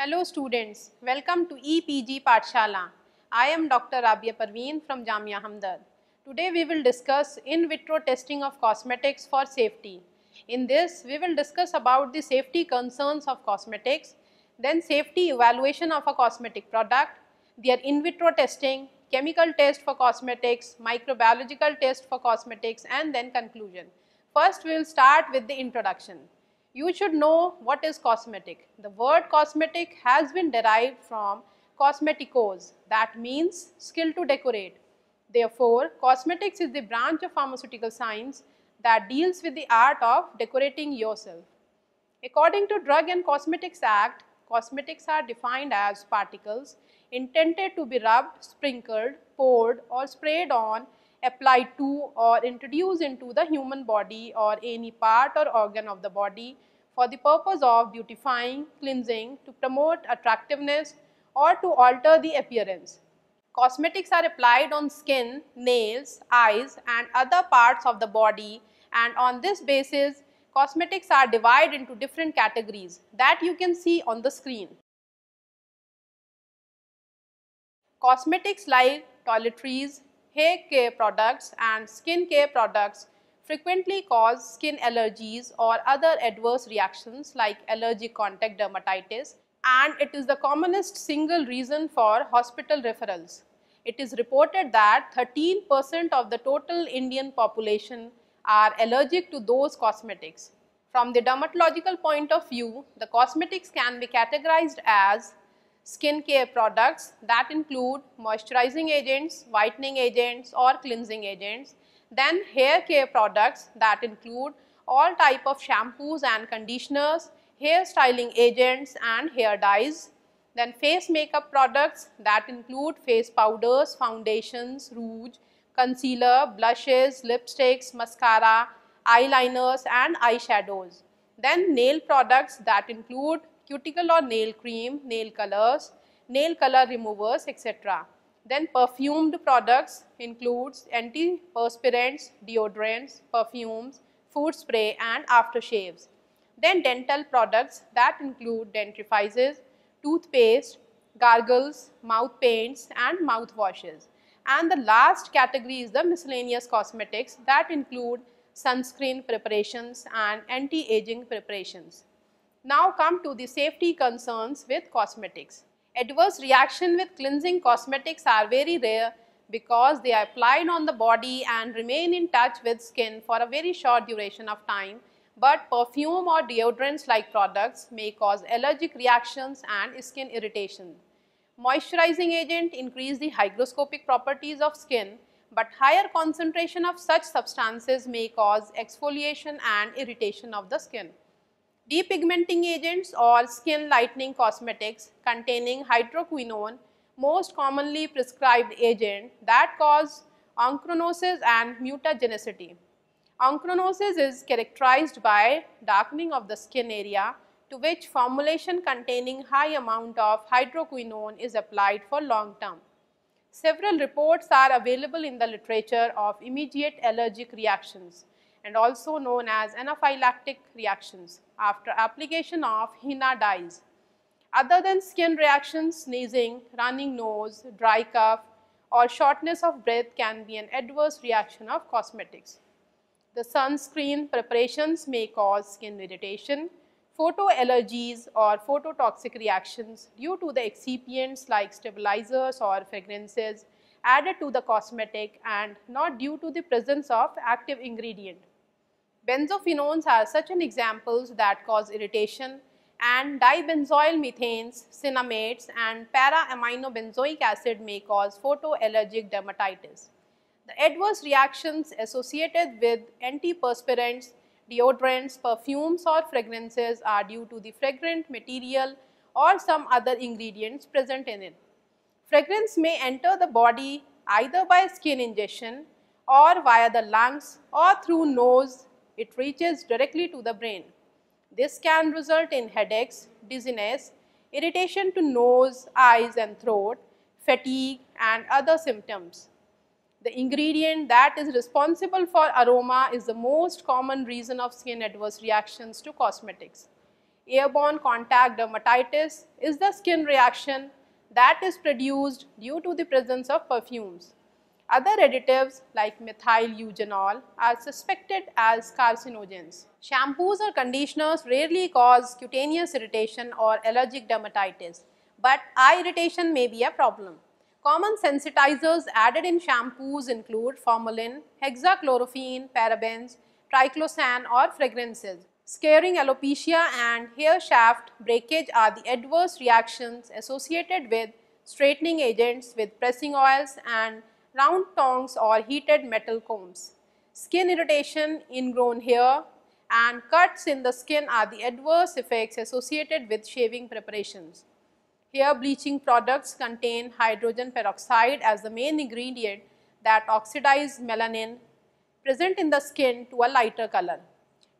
Hello students, welcome to EPG Patshala. I am Dr. Rabia Parveen from Jamia Hamdard. Today we will discuss in vitro testing of cosmetics for safety. In this, we will discuss about the safety concerns of cosmetics, then safety evaluation of a cosmetic product, their in vitro testing, chemical test for cosmetics, microbiological test for cosmetics and then conclusion. First, we will start with the introduction you should know what is cosmetic. The word cosmetic has been derived from cosmeticos that means skill to decorate. Therefore, cosmetics is the branch of pharmaceutical science that deals with the art of decorating yourself. According to Drug and Cosmetics Act, cosmetics are defined as particles intended to be rubbed, sprinkled, poured or sprayed on applied to or introduced into the human body or any part or organ of the body for the purpose of beautifying, cleansing, to promote attractiveness or to alter the appearance. Cosmetics are applied on skin, nails, eyes and other parts of the body and on this basis cosmetics are divided into different categories that you can see on the screen. Cosmetics like toiletries, hair care products and skin care products frequently cause skin allergies or other adverse reactions like allergic contact dermatitis and it is the commonest single reason for hospital referrals. It is reported that 13% of the total Indian population are allergic to those cosmetics. From the dermatological point of view, the cosmetics can be categorized as skincare products that include moisturizing agents, whitening agents or cleansing agents. Then hair care products that include all type of shampoos and conditioners, hair styling agents and hair dyes. Then face makeup products that include face powders, foundations, rouge, concealer, blushes, lipsticks, mascara, eyeliners and eyeshadows. Then nail products that include cuticle or nail cream, nail colors, nail color removers, etc. Then perfumed products includes antiperspirants, deodorants, perfumes, food spray and aftershaves. Then dental products that include dentifrices, toothpaste, gargles, mouth paints and mouthwashes. And the last category is the miscellaneous cosmetics that include sunscreen preparations and anti-aging preparations. Now come to the safety concerns with cosmetics. Adverse reaction with cleansing cosmetics are very rare because they are applied on the body and remain in touch with skin for a very short duration of time. But perfume or deodorants like products may cause allergic reactions and skin irritation. Moisturizing agent increase the hygroscopic properties of skin but higher concentration of such substances may cause exfoliation and irritation of the skin. Depigmenting agents or skin lightening cosmetics containing hydroquinone, most commonly prescribed agent that cause onchronosis and mutagenicity. Onchronosis is characterized by darkening of the skin area to which formulation containing high amount of hydroquinone is applied for long term. Several reports are available in the literature of immediate allergic reactions and also known as anaphylactic reactions after application of henna dyes. Other than skin reactions, sneezing, running nose, dry cough or shortness of breath can be an adverse reaction of cosmetics. The sunscreen preparations may cause skin irritation, photoallergies or phototoxic reactions due to the excipients like stabilizers or fragrances added to the cosmetic and not due to the presence of active ingredient benzophenones are such an examples that cause irritation and dibenzoyl methanes, cinnamates and para-aminobenzoic acid may cause photoallergic dermatitis. The adverse reactions associated with antiperspirants, deodorants, perfumes or fragrances are due to the fragrant material or some other ingredients present in it. Fragrance may enter the body either by skin ingestion or via the lungs or through nose, it reaches directly to the brain. This can result in headaches, dizziness, irritation to nose, eyes and throat, fatigue and other symptoms. The ingredient that is responsible for aroma is the most common reason of skin adverse reactions to cosmetics. Airborne contact dermatitis is the skin reaction that is produced due to the presence of perfumes. Other additives like methyl eugenol are suspected as carcinogens. Shampoos or conditioners rarely cause cutaneous irritation or allergic dermatitis, but eye irritation may be a problem. Common sensitizers added in shampoos include formalin, hexachlorophene, parabens, triclosan or fragrances. Scarring alopecia and hair shaft breakage are the adverse reactions associated with straightening agents with pressing oils and round tongs or heated metal combs. Skin irritation, ingrown hair and cuts in the skin are the adverse effects associated with shaving preparations. Hair bleaching products contain hydrogen peroxide as the main ingredient that oxidize melanin present in the skin to a lighter color.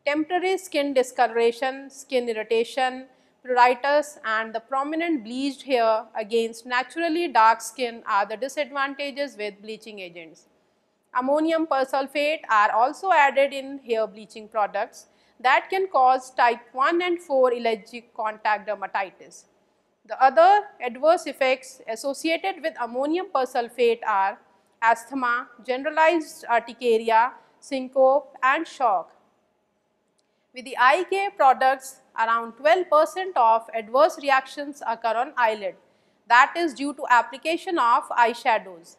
Temporary skin discoloration, skin irritation, pruritus and the prominent bleached hair against naturally dark skin are the disadvantages with bleaching agents. Ammonium persulfate are also added in hair bleaching products that can cause type 1 and 4 allergic contact dermatitis. The other adverse effects associated with ammonium persulfate are asthma, generalized urticaria, syncope and shock with the IK products around 12% of adverse reactions occur on eyelid. That is due to application of eyeshadows.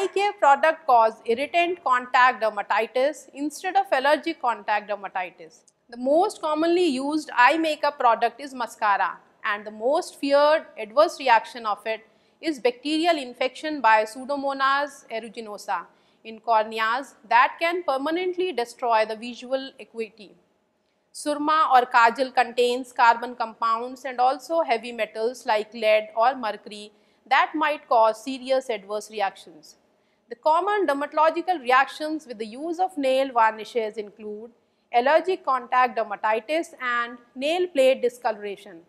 IK product cause irritant contact dermatitis instead of allergic contact dermatitis. The most commonly used eye makeup product is mascara and the most feared adverse reaction of it is bacterial infection by Pseudomonas aeruginosa in corneas that can permanently destroy the visual acuity. Surma or kajal contains carbon compounds and also heavy metals like lead or mercury that might cause serious adverse reactions. The common dermatological reactions with the use of nail varnishes include allergic contact dermatitis and nail plate discoloration.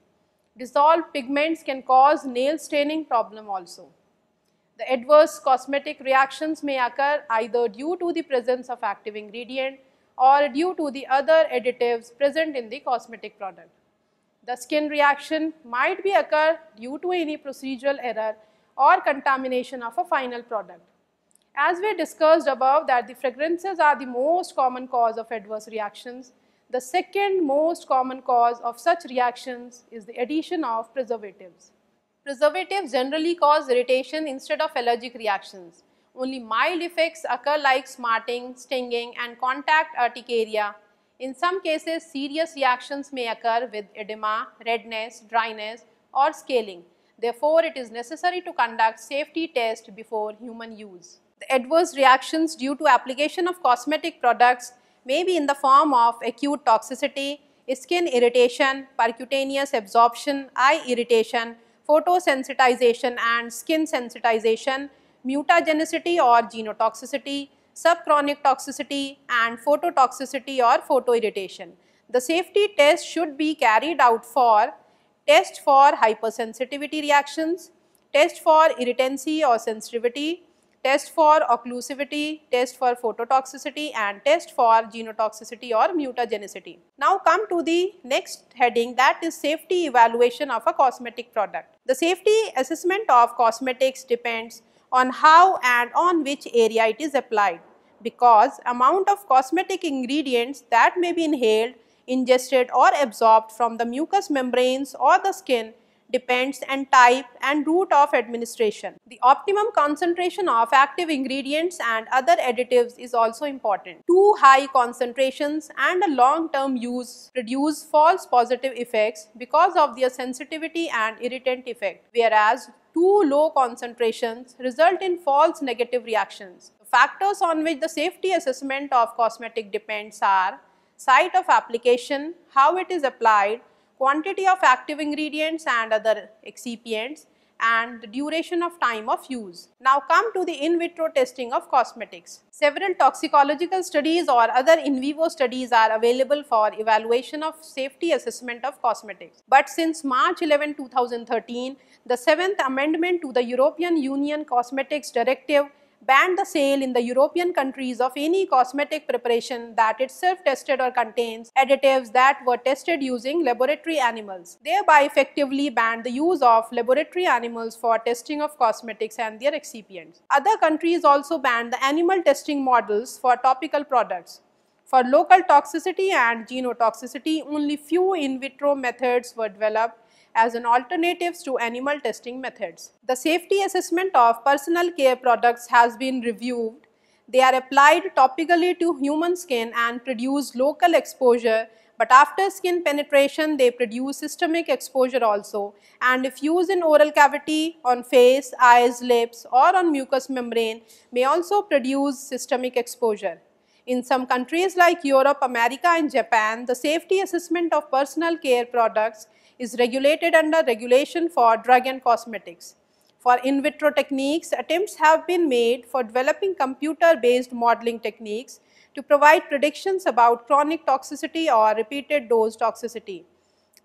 Dissolved pigments can cause nail staining problem also. The adverse cosmetic reactions may occur either due to the presence of active ingredient or due to the other additives present in the cosmetic product. The skin reaction might be occur due to any procedural error or contamination of a final product. As we discussed above that the fragrances are the most common cause of adverse reactions. The second most common cause of such reactions is the addition of preservatives. Preservatives generally cause irritation instead of allergic reactions. Only mild effects occur like smarting, stinging and contact urticaria. In some cases, serious reactions may occur with edema, redness, dryness or scaling. Therefore, it is necessary to conduct safety tests before human use. The adverse reactions due to application of cosmetic products may be in the form of acute toxicity, skin irritation, percutaneous absorption, eye irritation, photosensitization and skin sensitization mutagenicity or genotoxicity, subchronic toxicity and phototoxicity or photoirritation. The safety test should be carried out for test for hypersensitivity reactions, test for irritancy or sensitivity, test for occlusivity, test for phototoxicity and test for genotoxicity or mutagenicity. Now come to the next heading that is safety evaluation of a cosmetic product. The safety assessment of cosmetics depends on how and on which area it is applied because amount of cosmetic ingredients that may be inhaled, ingested or absorbed from the mucous membranes or the skin depends and type and route of administration. The optimum concentration of active ingredients and other additives is also important. Too high concentrations and a long term use produce false positive effects because of their sensitivity and irritant effect whereas too low concentrations result in false negative reactions. Factors on which the safety assessment of cosmetic depends are site of application, how it is applied, quantity of active ingredients and other excipients, and the duration of time of use. Now come to the in vitro testing of cosmetics. Several toxicological studies or other in vivo studies are available for evaluation of safety assessment of cosmetics. But since March 11, 2013, the 7th amendment to the European Union Cosmetics Directive banned the sale in the European countries of any cosmetic preparation that is self-tested or contains additives that were tested using laboratory animals, thereby effectively banned the use of laboratory animals for testing of cosmetics and their excipients. Other countries also banned the animal testing models for topical products. For local toxicity and genotoxicity, only few in vitro methods were developed as an alternatives to animal testing methods. The safety assessment of personal care products has been reviewed. They are applied topically to human skin and produce local exposure but after skin penetration they produce systemic exposure also and if used in oral cavity on face, eyes, lips or on mucous membrane may also produce systemic exposure. In some countries like Europe, America and Japan, the safety assessment of personal care products is regulated under regulation for drug and cosmetics. For in vitro techniques, attempts have been made for developing computer-based modeling techniques to provide predictions about chronic toxicity or repeated dose toxicity.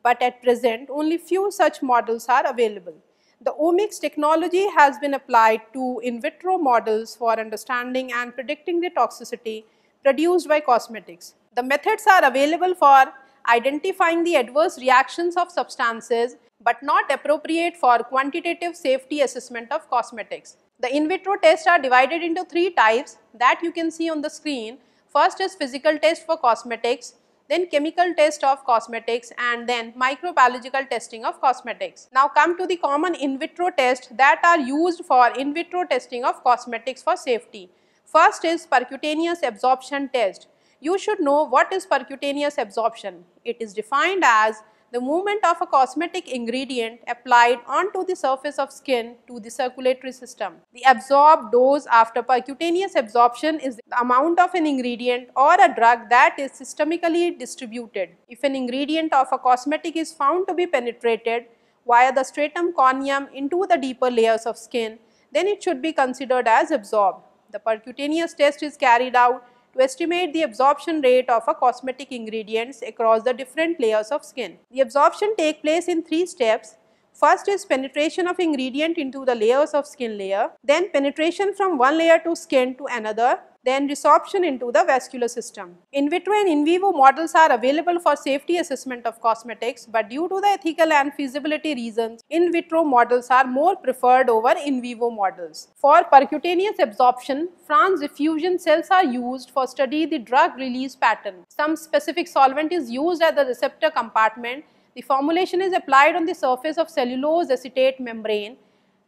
But at present, only few such models are available. The omics technology has been applied to in vitro models for understanding and predicting the toxicity produced by cosmetics. The methods are available for identifying the adverse reactions of substances but not appropriate for quantitative safety assessment of cosmetics. The in vitro tests are divided into three types that you can see on the screen. First is physical test for cosmetics, then chemical test of cosmetics and then microbiological testing of cosmetics. Now come to the common in vitro tests that are used for in vitro testing of cosmetics for safety. First is percutaneous absorption test you should know what is percutaneous absorption. It is defined as the movement of a cosmetic ingredient applied onto the surface of skin to the circulatory system. The absorbed dose after percutaneous absorption is the amount of an ingredient or a drug that is systemically distributed. If an ingredient of a cosmetic is found to be penetrated via the stratum corneum into the deeper layers of skin, then it should be considered as absorbed. The percutaneous test is carried out to estimate the absorption rate of a cosmetic ingredients across the different layers of skin. The absorption take place in three steps. First is penetration of ingredient into the layers of skin layer, then penetration from one layer to skin to another then resorption into the vascular system. In vitro and in vivo models are available for safety assessment of cosmetics but due to the ethical and feasibility reasons, in vitro models are more preferred over in vivo models. For percutaneous absorption, Franz diffusion cells are used for study the drug release pattern. Some specific solvent is used at the receptor compartment. The formulation is applied on the surface of cellulose acetate membrane.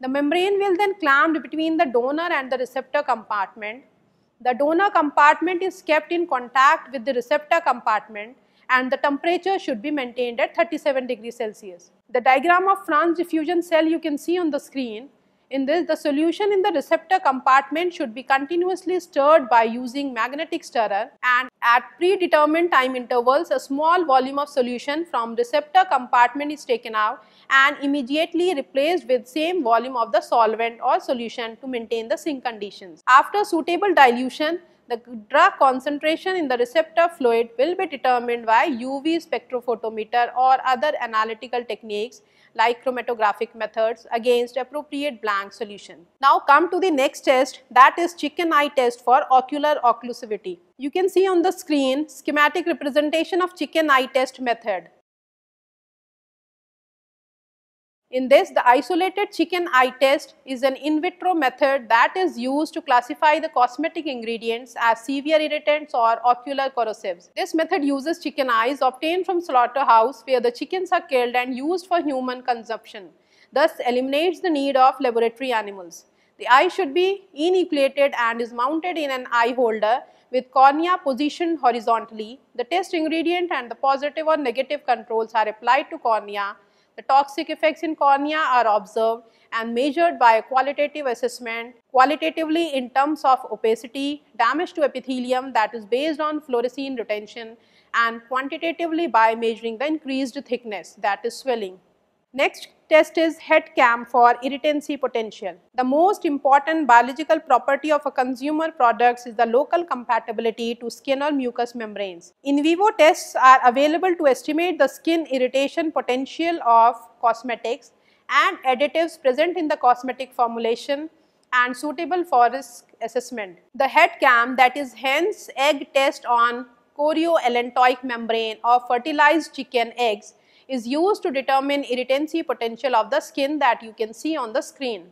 The membrane will then clamped between the donor and the receptor compartment the donor compartment is kept in contact with the receptor compartment and the temperature should be maintained at 37 degrees Celsius. The diagram of Franz diffusion cell you can see on the screen in this, the solution in the receptor compartment should be continuously stirred by using magnetic stirrer and at predetermined time intervals, a small volume of solution from receptor compartment is taken out and immediately replaced with same volume of the solvent or solution to maintain the sink conditions. After suitable dilution, the drug concentration in the receptor fluid will be determined by UV spectrophotometer or other analytical techniques like chromatographic methods against appropriate blank solution. Now come to the next test that is chicken eye test for ocular occlusivity. You can see on the screen schematic representation of chicken eye test method. In this, the isolated chicken eye test is an in vitro method that is used to classify the cosmetic ingredients as severe irritants or ocular corrosives. This method uses chicken eyes obtained from slaughterhouse where the chickens are killed and used for human consumption, thus eliminates the need of laboratory animals. The eye should be enucleated and is mounted in an eye holder with cornea positioned horizontally. The test ingredient and the positive or negative controls are applied to cornea the toxic effects in cornea are observed and measured by a qualitative assessment qualitatively in terms of opacity, damage to epithelium that is based on fluorescein retention and quantitatively by measuring the increased thickness that is swelling. Next test is head cam for irritancy potential. The most important biological property of a consumer products is the local compatibility to skin or mucous membranes. In vivo tests are available to estimate the skin irritation potential of cosmetics and additives present in the cosmetic formulation and suitable for risk assessment. The head cam that is hence egg test on chorioallantoic membrane of fertilized chicken eggs is used to determine irritancy potential of the skin that you can see on the screen.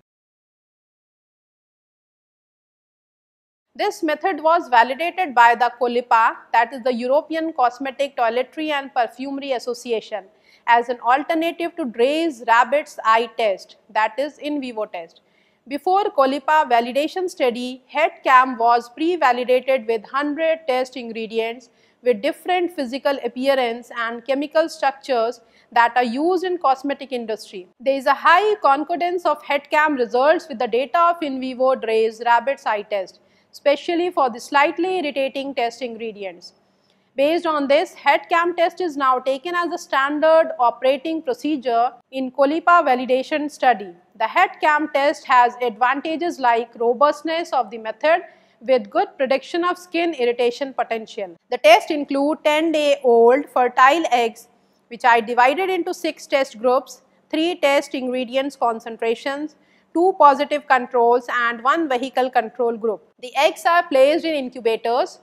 This method was validated by the COLIPA that is the European Cosmetic Toiletry and Perfumery Association as an alternative to Dre's rabbit's eye test that is in vivo test. Before COLIPA validation study, headcam was pre-validated with 100 test ingredients with different physical appearance and chemical structures that are used in cosmetic industry. There is a high concordance of headcam results with the data of in vivo Dre's rabbit's eye test, especially for the slightly irritating test ingredients. Based on this, headcam test is now taken as a standard operating procedure in COLIPA validation study. The headcam test has advantages like robustness of the method with good prediction of skin irritation potential. The test include 10 day old fertile eggs which are divided into 6 test groups, 3 test ingredients concentrations, 2 positive controls and 1 vehicle control group. The eggs are placed in incubators.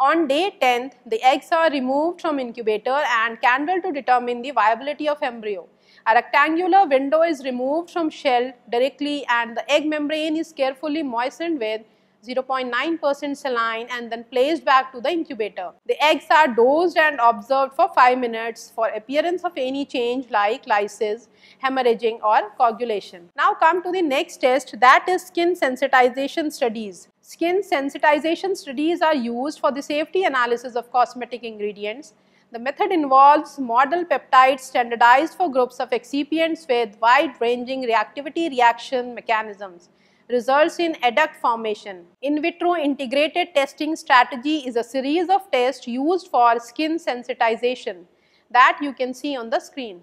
On day 10th, the eggs are removed from incubator and candle to determine the viability of embryo. A rectangular window is removed from shell directly and the egg membrane is carefully moistened with 0.9% saline and then placed back to the incubator. The eggs are dosed and observed for 5 minutes for appearance of any change like lysis, hemorrhaging or coagulation. Now come to the next test that is skin sensitization studies. Skin sensitization studies are used for the safety analysis of cosmetic ingredients. The method involves model peptides standardized for groups of excipients with wide-ranging reactivity reaction mechanisms results in adduct formation. In vitro integrated testing strategy is a series of tests used for skin sensitization that you can see on the screen.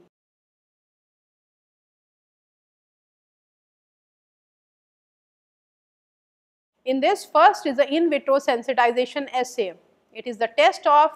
In this first is the in vitro sensitization assay. It is the test of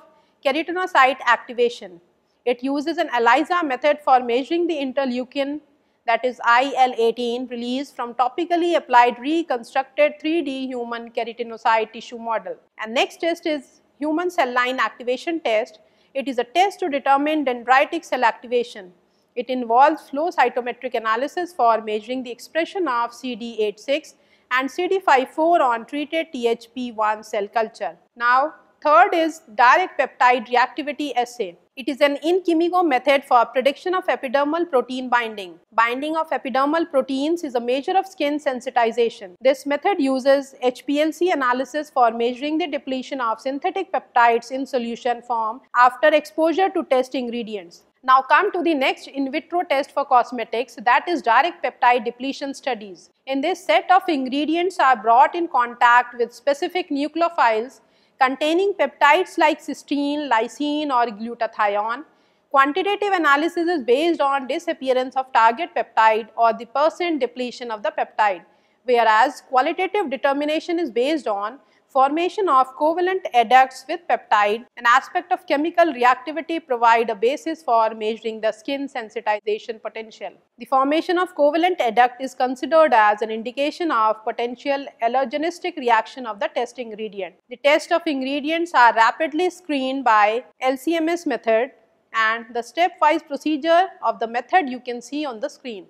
keratinocyte activation. It uses an ELISA method for measuring the interleukin that is IL-18 released from topically applied reconstructed 3D human keratinocyte tissue model. And next test is human cell line activation test. It is a test to determine dendritic cell activation. It involves flow cytometric analysis for measuring the expression of CD86 and CD54 on treated THP1 cell culture. Now, third is direct peptide reactivity assay. It is an in chemico method for prediction of epidermal protein binding. Binding of epidermal proteins is a measure of skin sensitization. This method uses HPLC analysis for measuring the depletion of synthetic peptides in solution form after exposure to test ingredients. Now come to the next in vitro test for cosmetics that is direct peptide depletion studies. In this set of ingredients are brought in contact with specific nucleophiles containing peptides like cysteine, lysine or glutathione. Quantitative analysis is based on disappearance of target peptide or the percent depletion of the peptide whereas qualitative determination is based on Formation of covalent adducts with peptide, an aspect of chemical reactivity provide a basis for measuring the skin sensitization potential. The formation of covalent adduct is considered as an indication of potential allergenistic reaction of the test ingredient. The test of ingredients are rapidly screened by LCMS method and the stepwise procedure of the method you can see on the screen.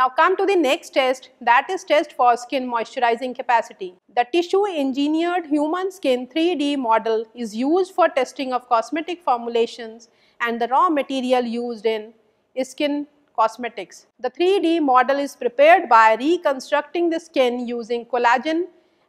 Now come to the next test that is test for skin moisturizing capacity. The tissue engineered human skin 3D model is used for testing of cosmetic formulations and the raw material used in skin cosmetics. The 3D model is prepared by reconstructing the skin using collagen,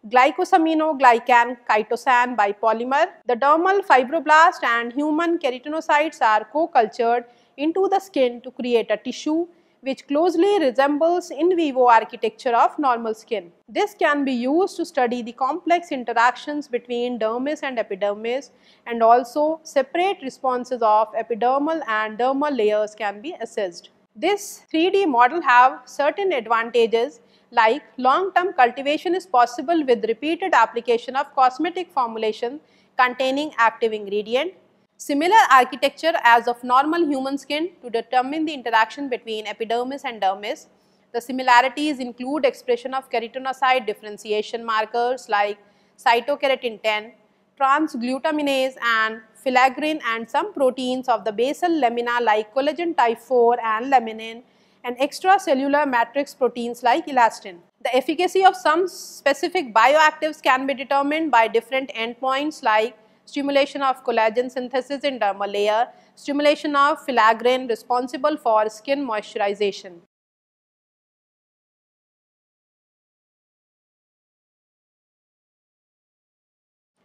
glycosaminoglycan, chitosan bipolymer. The dermal fibroblast and human keratinocytes are co-cultured into the skin to create a tissue which closely resembles in vivo architecture of normal skin. This can be used to study the complex interactions between dermis and epidermis and also separate responses of epidermal and dermal layers can be assessed. This 3D model have certain advantages like long-term cultivation is possible with repeated application of cosmetic formulation containing active ingredient Similar architecture as of normal human skin to determine the interaction between epidermis and dermis. The similarities include expression of keratinocyte differentiation markers like cytokeratin 10, transglutaminase and filaggrin and some proteins of the basal lamina like collagen type 4 and laminin and extracellular matrix proteins like elastin. The efficacy of some specific bioactives can be determined by different endpoints like stimulation of collagen synthesis in dermal layer, stimulation of filaggrin responsible for skin moisturization.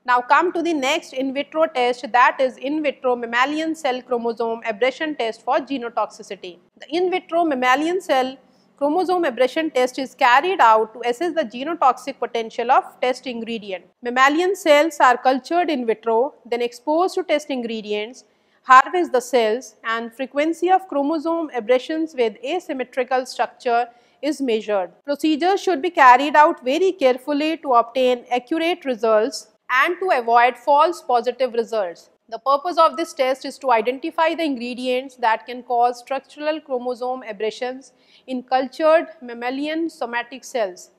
Now come to the next in vitro test that is in vitro mammalian cell chromosome aberration test for genotoxicity. The in vitro mammalian cell Chromosome aberration test is carried out to assess the genotoxic potential of test ingredient. Mammalian cells are cultured in vitro, then exposed to test ingredients, harvest the cells and frequency of chromosome aberrations with asymmetrical structure is measured. Procedures should be carried out very carefully to obtain accurate results and to avoid false positive results. The purpose of this test is to identify the ingredients that can cause structural chromosome aberrations in cultured mammalian somatic cells.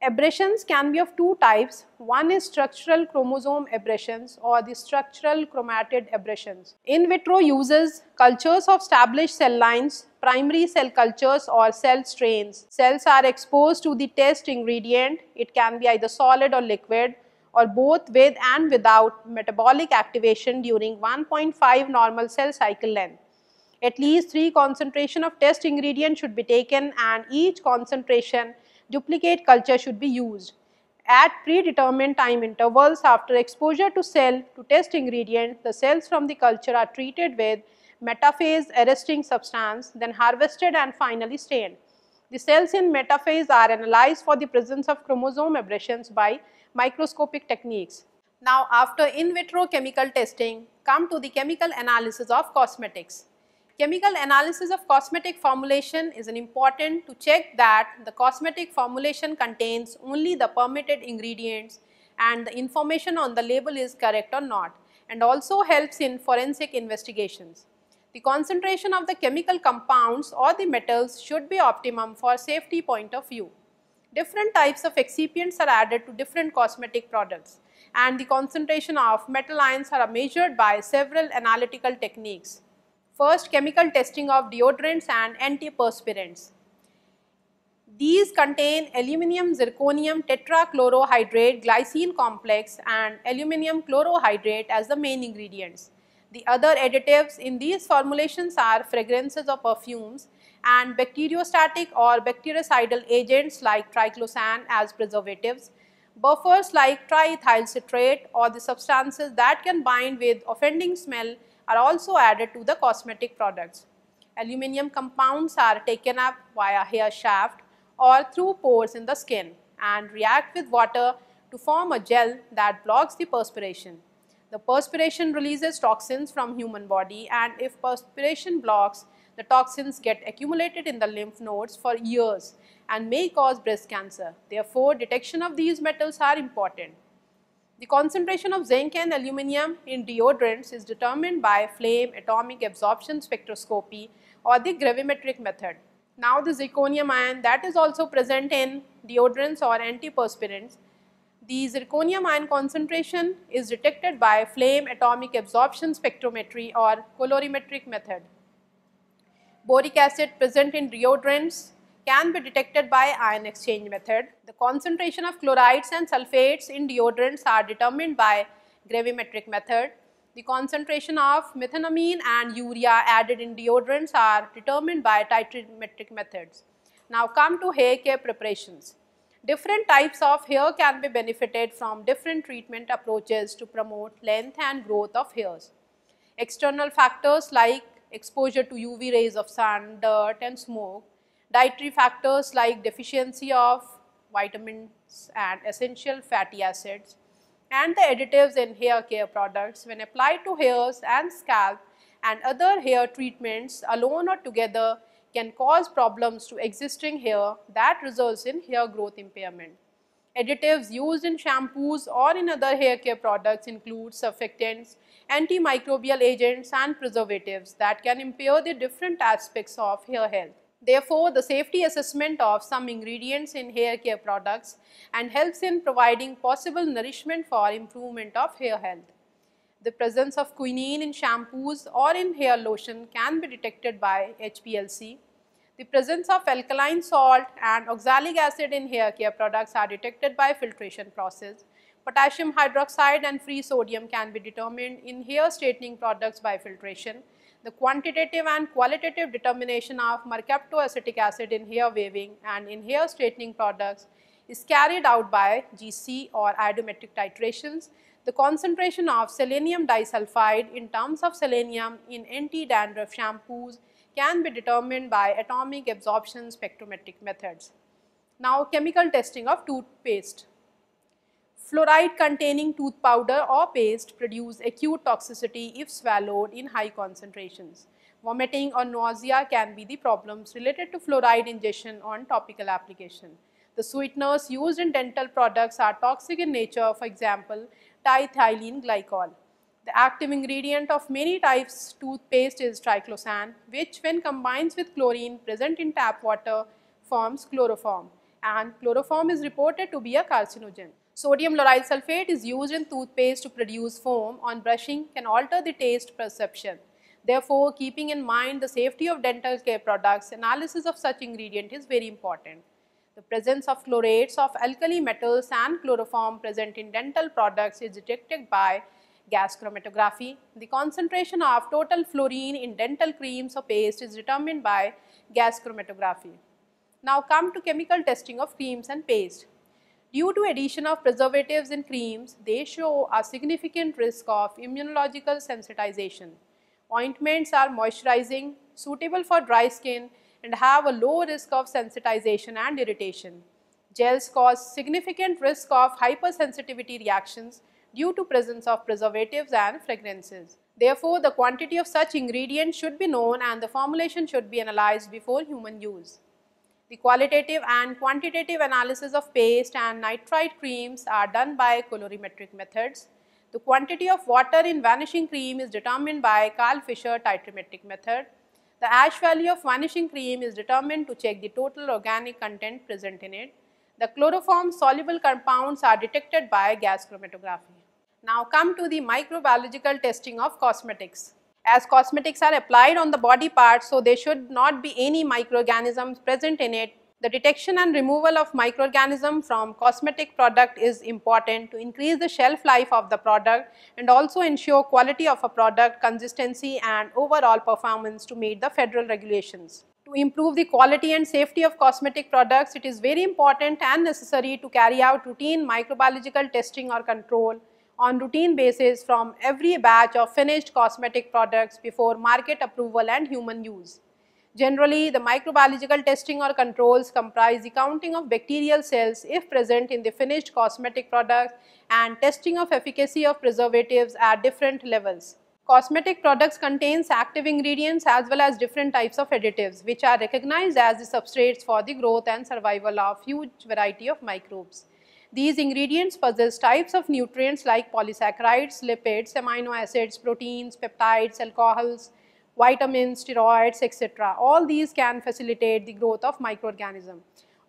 Abrasions can be of two types. One is structural chromosome abrasions or the structural chromatid abrasions. In vitro uses cultures of established cell lines, primary cell cultures or cell strains. Cells are exposed to the test ingredient. It can be either solid or liquid or both with and without metabolic activation during 1.5 normal cell cycle length. At least 3 concentration of test ingredient should be taken and each concentration duplicate culture should be used at predetermined time intervals after exposure to cell to test ingredient the cells from the culture are treated with metaphase arresting substance then harvested and finally stained. The cells in metaphase are analyzed for the presence of chromosome aberrations by microscopic techniques. Now after in vitro chemical testing come to the chemical analysis of cosmetics chemical analysis of cosmetic formulation is an important to check that the cosmetic formulation contains only the permitted ingredients and the information on the label is correct or not and also helps in forensic investigations. The concentration of the chemical compounds or the metals should be optimum for safety point of view. Different types of excipients are added to different cosmetic products and the concentration of metal ions are measured by several analytical techniques. First, chemical testing of deodorants and antiperspirants. These contain aluminum zirconium tetrachlorohydrate glycine complex and aluminum chlorohydrate as the main ingredients. The other additives in these formulations are fragrances or perfumes and bacteriostatic or bactericidal agents like triclosan as preservatives, buffers like triethyl citrate or the substances that can bind with offending smell are also added to the cosmetic products. Aluminium compounds are taken up via hair shaft or through pores in the skin and react with water to form a gel that blocks the perspiration. The perspiration releases toxins from human body and if perspiration blocks, the toxins get accumulated in the lymph nodes for years and may cause breast cancer. Therefore, detection of these metals are important. The concentration of zinc and aluminum in deodorants is determined by flame atomic absorption spectroscopy or the gravimetric method. Now the zirconium ion that is also present in deodorants or antiperspirants. The zirconium ion concentration is detected by flame atomic absorption spectrometry or colorimetric method. Boric acid present in deodorants can be detected by ion exchange method. The concentration of chlorides and sulfates in deodorants are determined by gravimetric method. The concentration of methanamine and urea added in deodorants are determined by titrimetric methods. Now come to hair care preparations. Different types of hair can be benefited from different treatment approaches to promote length and growth of hairs. External factors like exposure to UV rays of sun, dirt and smoke Dietary factors like deficiency of vitamins and essential fatty acids and the additives in hair care products when applied to hairs and scalp and other hair treatments alone or together can cause problems to existing hair that results in hair growth impairment. Additives used in shampoos or in other hair care products include surfactants, antimicrobial agents and preservatives that can impair the different aspects of hair health. Therefore, the safety assessment of some ingredients in hair care products and helps in providing possible nourishment for improvement of hair health. The presence of quinine in shampoos or in hair lotion can be detected by HPLC. The presence of alkaline salt and oxalic acid in hair care products are detected by filtration process. Potassium hydroxide and free sodium can be determined in hair straightening products by filtration the quantitative and qualitative determination of mercaptoacetic acid in hair waving and in hair straightening products is carried out by GC or iodometric titrations. The concentration of selenium disulfide in terms of selenium in anti-dandruff shampoos can be determined by atomic absorption spectrometric methods. Now chemical testing of toothpaste. Fluoride containing tooth powder or paste produce acute toxicity if swallowed in high concentrations. Vomiting or nausea can be the problems related to fluoride ingestion on topical application. The sweeteners used in dental products are toxic in nature, for example, diethylene glycol. The active ingredient of many types toothpaste is triclosan, which when combines with chlorine present in tap water forms chloroform and chloroform is reported to be a carcinogen. Sodium lauryl sulfate is used in toothpaste to produce foam on brushing can alter the taste perception. Therefore, keeping in mind the safety of dental care products, analysis of such ingredient is very important. The presence of chlorates of alkali metals and chloroform present in dental products is detected by gas chromatography. The concentration of total fluorine in dental creams or paste is determined by gas chromatography. Now come to chemical testing of creams and paste. Due to addition of preservatives in creams, they show a significant risk of immunological sensitization. Ointments are moisturizing, suitable for dry skin and have a low risk of sensitization and irritation. Gels cause significant risk of hypersensitivity reactions due to presence of preservatives and fragrances. Therefore, the quantity of such ingredients should be known and the formulation should be analyzed before human use. The qualitative and quantitative analysis of paste and nitrite creams are done by colorimetric methods. The quantity of water in vanishing cream is determined by Carl Fischer titrimetric method. The ash value of vanishing cream is determined to check the total organic content present in it. The chloroform soluble compounds are detected by gas chromatography. Now come to the microbiological testing of cosmetics as cosmetics are applied on the body part, so there should not be any microorganisms present in it. The detection and removal of microorganism from cosmetic product is important to increase the shelf life of the product and also ensure quality of a product, consistency and overall performance to meet the federal regulations. To improve the quality and safety of cosmetic products, it is very important and necessary to carry out routine microbiological testing or control on routine basis from every batch of finished cosmetic products before market approval and human use. Generally, the microbiological testing or controls comprise the counting of bacterial cells if present in the finished cosmetic products and testing of efficacy of preservatives at different levels. Cosmetic products contains active ingredients as well as different types of additives which are recognized as the substrates for the growth and survival of huge variety of microbes. These ingredients possess types of nutrients like polysaccharides, lipids, amino acids, proteins, peptides, alcohols, vitamins, steroids, etc. All these can facilitate the growth of microorganism.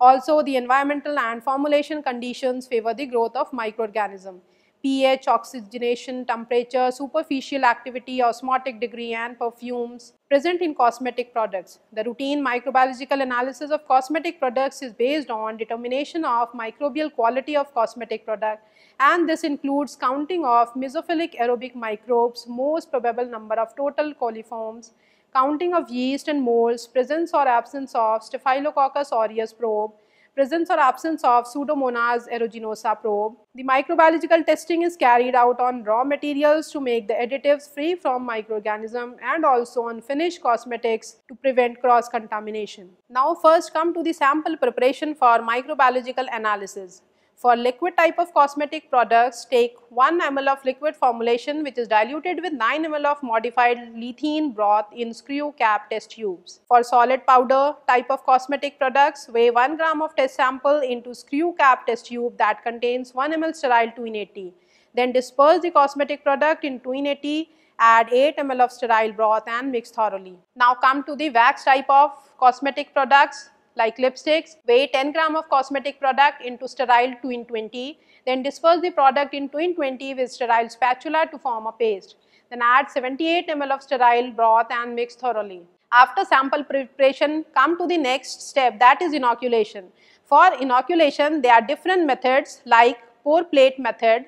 Also, the environmental and formulation conditions favor the growth of microorganism pH, oxygenation, temperature, superficial activity, osmotic degree and perfumes present in cosmetic products. The routine microbiological analysis of cosmetic products is based on determination of microbial quality of cosmetic product and this includes counting of mesophilic aerobic microbes, most probable number of total coliforms, counting of yeast and molds, presence or absence of Staphylococcus aureus probe, presence or absence of Pseudomonas aeruginosa probe. The microbiological testing is carried out on raw materials to make the additives free from microorganism and also on finished cosmetics to prevent cross contamination. Now first come to the sample preparation for microbiological analysis. For liquid type of cosmetic products, take 1 ml of liquid formulation which is diluted with 9 ml of modified lethane broth in screw cap test tubes. For solid powder type of cosmetic products, weigh 1 gram of test sample into screw cap test tube that contains 1 ml sterile 280. Then disperse the cosmetic product in 280 add 8 ml of sterile broth and mix thoroughly. Now come to the wax type of cosmetic products like lipsticks, weigh 10 gram of cosmetic product into sterile 2 in 20, then disperse the product in 2 in 20 with sterile spatula to form a paste. Then add 78 ml of sterile broth and mix thoroughly. After sample preparation, come to the next step that is inoculation. For inoculation, there are different methods like pour plate method,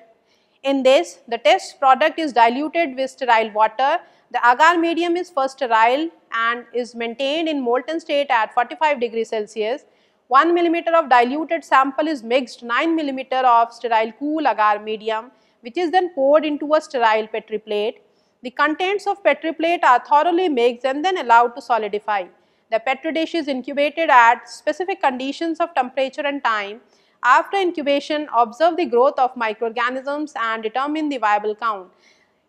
in this, the test product is diluted with sterile water. The agar medium is first sterile and is maintained in molten state at 45 degrees Celsius. 1 millimeter of diluted sample is mixed 9 millimeter of sterile cool agar medium which is then poured into a sterile petri plate. The contents of petri plate are thoroughly mixed and then allowed to solidify. The petri dish is incubated at specific conditions of temperature and time after incubation, observe the growth of microorganisms and determine the viable count.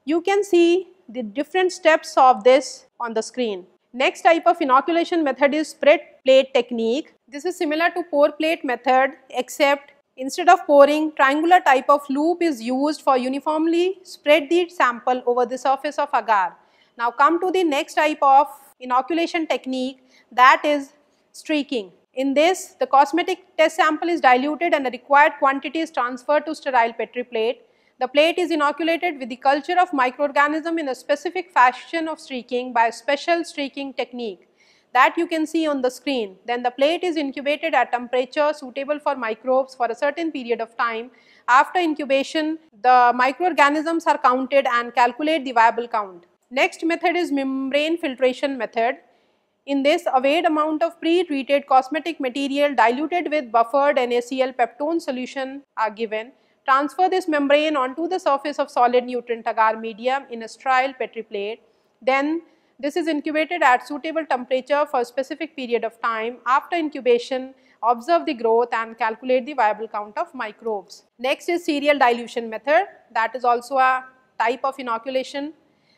You can see the different steps of this on the screen. Next type of inoculation method is spread plate technique. This is similar to pour plate method except instead of pouring triangular type of loop is used for uniformly spread the sample over the surface of agar. Now come to the next type of inoculation technique that is streaking. In this, the cosmetic test sample is diluted and the required quantity is transferred to sterile petri plate. The plate is inoculated with the culture of microorganism in a specific fashion of streaking by a special streaking technique that you can see on the screen. Then the plate is incubated at temperature suitable for microbes for a certain period of time. After incubation, the microorganisms are counted and calculate the viable count. Next method is membrane filtration method. In this, a weighed amount of pre-treated cosmetic material diluted with buffered NaCl peptone solution are given. Transfer this membrane onto the surface of solid nutrient agar medium in a sterile petri plate. Then this is incubated at suitable temperature for a specific period of time. After incubation, observe the growth and calculate the viable count of microbes. Next is serial dilution method that is also a type of inoculation.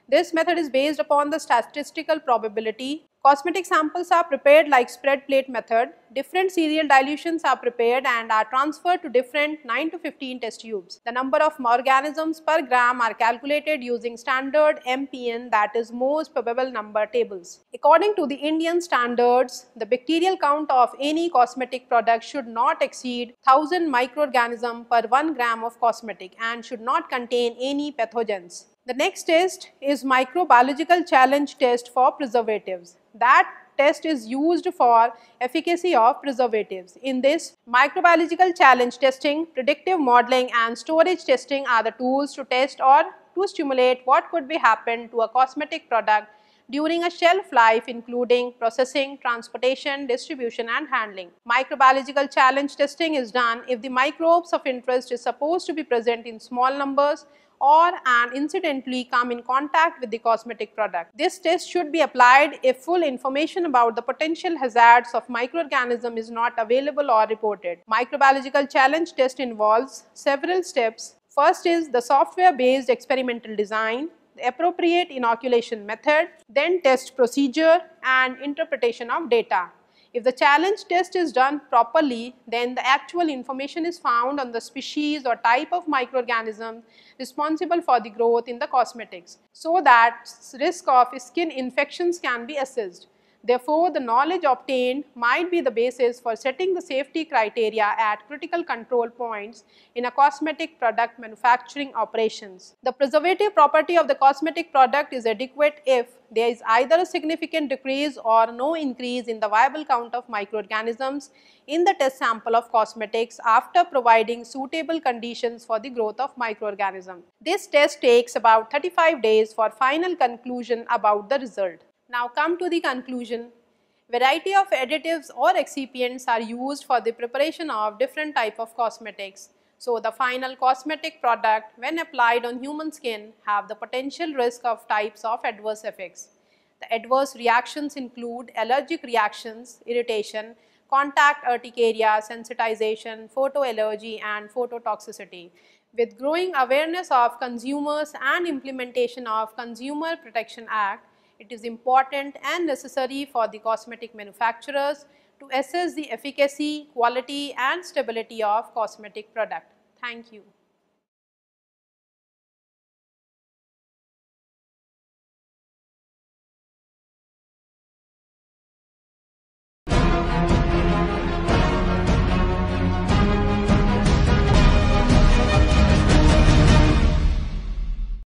This method is based upon the statistical probability Cosmetic samples are prepared like spread plate method. Different serial dilutions are prepared and are transferred to different 9 to 15 test tubes. The number of organisms per gram are calculated using standard MPN that is most probable number tables. According to the Indian standards, the bacterial count of any cosmetic product should not exceed 1000 microorganism per 1 gram of cosmetic and should not contain any pathogens. The next test is microbiological challenge test for preservatives. That test is used for efficacy of preservatives. In this, microbiological challenge testing, predictive modeling and storage testing are the tools to test or to stimulate what could be happened to a cosmetic product during a shelf life including processing, transportation, distribution and handling. Microbiological challenge testing is done if the microbes of interest is supposed to be present in small numbers or and incidentally come in contact with the cosmetic product. This test should be applied if full information about the potential hazards of microorganism is not available or reported. Microbiological challenge test involves several steps. First is the software based experimental design, the appropriate inoculation method, then test procedure and interpretation of data. If the challenge test is done properly, then the actual information is found on the species or type of microorganism responsible for the growth in the cosmetics so that risk of skin infections can be assessed. Therefore, the knowledge obtained might be the basis for setting the safety criteria at critical control points in a cosmetic product manufacturing operations. The preservative property of the cosmetic product is adequate if there is either a significant decrease or no increase in the viable count of microorganisms in the test sample of cosmetics after providing suitable conditions for the growth of microorganism. This test takes about 35 days for final conclusion about the result. Now come to the conclusion. Variety of additives or excipients are used for the preparation of different type of cosmetics. So the final cosmetic product when applied on human skin have the potential risk of types of adverse effects. The adverse reactions include allergic reactions, irritation, contact urticaria, sensitization, photoallergy and phototoxicity. With growing awareness of consumers and implementation of Consumer Protection Act, it is important and necessary for the cosmetic manufacturers to assess the efficacy, quality and stability of cosmetic product. Thank you.